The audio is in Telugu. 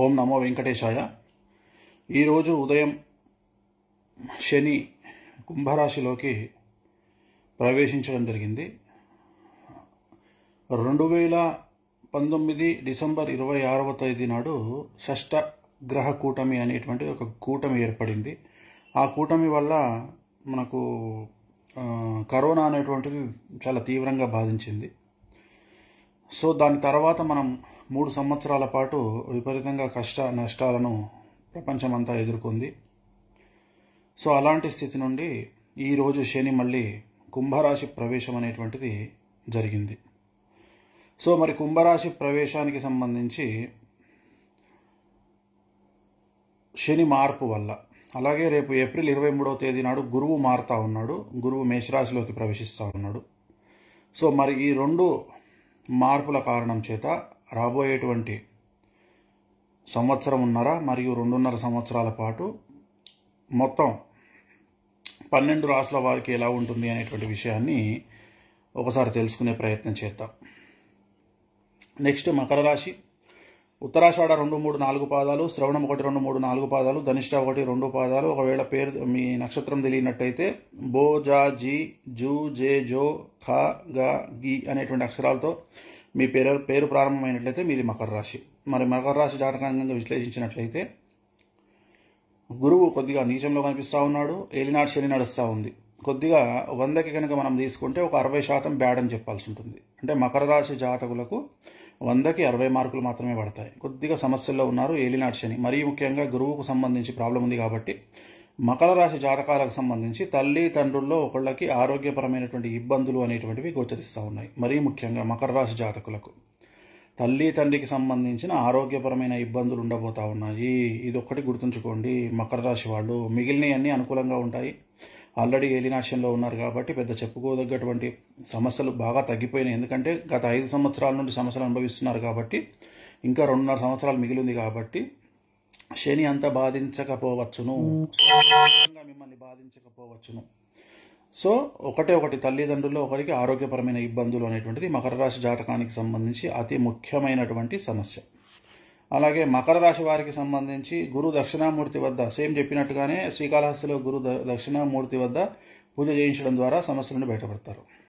ఓం నమో వెంకటేశాయ ఈరోజు ఉదయం శని కుంభరాశిలోకి ప్రవేశించడం జరిగింది రెండు వేల పంతొమ్మిది డిసెంబర్ ఇరవై ఆరవ తేదీ నాడు షష్ట గ్రహ కూటమి అనేటువంటి ఒక కూటమి ఏర్పడింది ఆ కూటమి వల్ల మనకు కరోనా అనేటువంటిది చాలా తీవ్రంగా బాధించింది సో దాని తర్వాత మనం మూడు సంవత్సరాల పాటు విపరీతంగా కష్ట నష్టాలను ప్రపంచమంతా ఎదుర్కొంది సో అలాంటి స్థితి నుండి ఈరోజు శని మళ్ళీ కుంభరాశి ప్రవేశం అనేటువంటిది జరిగింది సో మరి కుంభరాశి ప్రవేశానికి సంబంధించి శని మార్పు వల్ల అలాగే రేపు ఏప్రిల్ ఇరవై మూడవ తేదీ నాడు గురువు మారుతా ఉన్నాడు గురువు మేషరాశిలోకి ప్రవేశిస్తూ ఉన్నాడు సో మరి ఈ రెండు మార్పుల కారణం చేత రాబోయేటువంటి సంవత్సరంన్నర మరియు రెండున్నర సంవత్సరాల పాటు మొత్తం పన్నెండు రాసుల వారికి ఎలా ఉంటుంది అనేటువంటి విషయాన్ని ఒకసారి తెలుసుకునే ప్రయత్నం చేద్దాం నెక్స్ట్ మకర రాశి ఉత్తరాషాఢ రెండు మూడు నాలుగు పాదాలు శ్రవణం ఒకటి రెండు మూడు నాలుగు పాదాలు ధనిష్ట ఒకటి రెండు పాదాలు ఒకవేళ పేరు మీ నక్షత్రం తెలియనట్టయితే బో జా జీ జూ జే జో ఖ గ గి అనేటువంటి అక్షరాలతో మీ పేరు పేరు ప్రారంభమైనట్లయితే మీది మకర రాశి మరి మకర రాశి జాతకాంగంగా విశ్లేషించినట్లయితే గురువు కొద్దిగా నీచంలో కనిపిస్తూ ఉన్నాడు ఏలినాడు శని నడుస్తూ ఉంది కొద్దిగా వందకి కనుక మనం తీసుకుంటే ఒక అరవై శాతం బ్యాడ్ అని చెప్పాల్సి ఉంటుంది అంటే మకర రాశి జాతకులకు వందకి అరవై మార్కులు మాత్రమే పడతాయి కొద్దిగా సమస్యల్లో ఉన్నారు ఏలినాడు శని మరీ ముఖ్యంగా గురువుకు సంబంధించి ప్రాబ్లం ఉంది కాబట్టి మకర రాశి జాతకాలకు సంబంధించి తల్లి తండ్రుల్లో ఒకళ్ళకి ఆరోగ్యపరమైనటువంటి ఇబ్బందులు అనేటువంటివి గోచరిస్తూ ఉన్నాయి మరీ ముఖ్యంగా మకర రాశి జాతకులకు తల్లి తండ్రికి సంబంధించిన ఆరోగ్యపరమైన ఇబ్బందులు ఉండబోతూ ఉన్నాయి ఇది ఒక్కటి గుర్తుంచుకోండి మకర రాశి వాళ్ళు మిగిలినవన్నీ అనుకూలంగా ఉంటాయి ఆల్రెడీ ఏలినాశంలో ఉన్నారు కాబట్టి పెద్ద చెప్పుకోదగ్గటువంటి సమస్యలు బాగా తగ్గిపోయినాయి ఎందుకంటే గత ఐదు సంవత్సరాల నుండి సమస్యలు అనుభవిస్తున్నారు కాబట్టి ఇంకా రెండున్నర సంవత్సరాలు మిగిలింది కాబట్టి శని అంత బాధించకపోవచ్చును మిమ్మల్ని బాధించకపోవచ్చును సో ఒకటే ఒకటి తల్లిదండ్రులు ఒకరికి ఆరోగ్యపరమైన ఇబ్బందులు అనేటువంటిది మకర రాశి జాతకానికి సంబంధించి అతి ముఖ్యమైనటువంటి సమస్య అలాగే మకర రాశి వారికి సంబంధించి గురు దక్షిణామూర్తి వద్ద సేమ్ చెప్పినట్టుగానే శ్రీకాళహస్తిలో గురు దక్షిణామూర్తి వద్ద పూజ చేయించడం ద్వారా సమస్యలను బయటపడతారు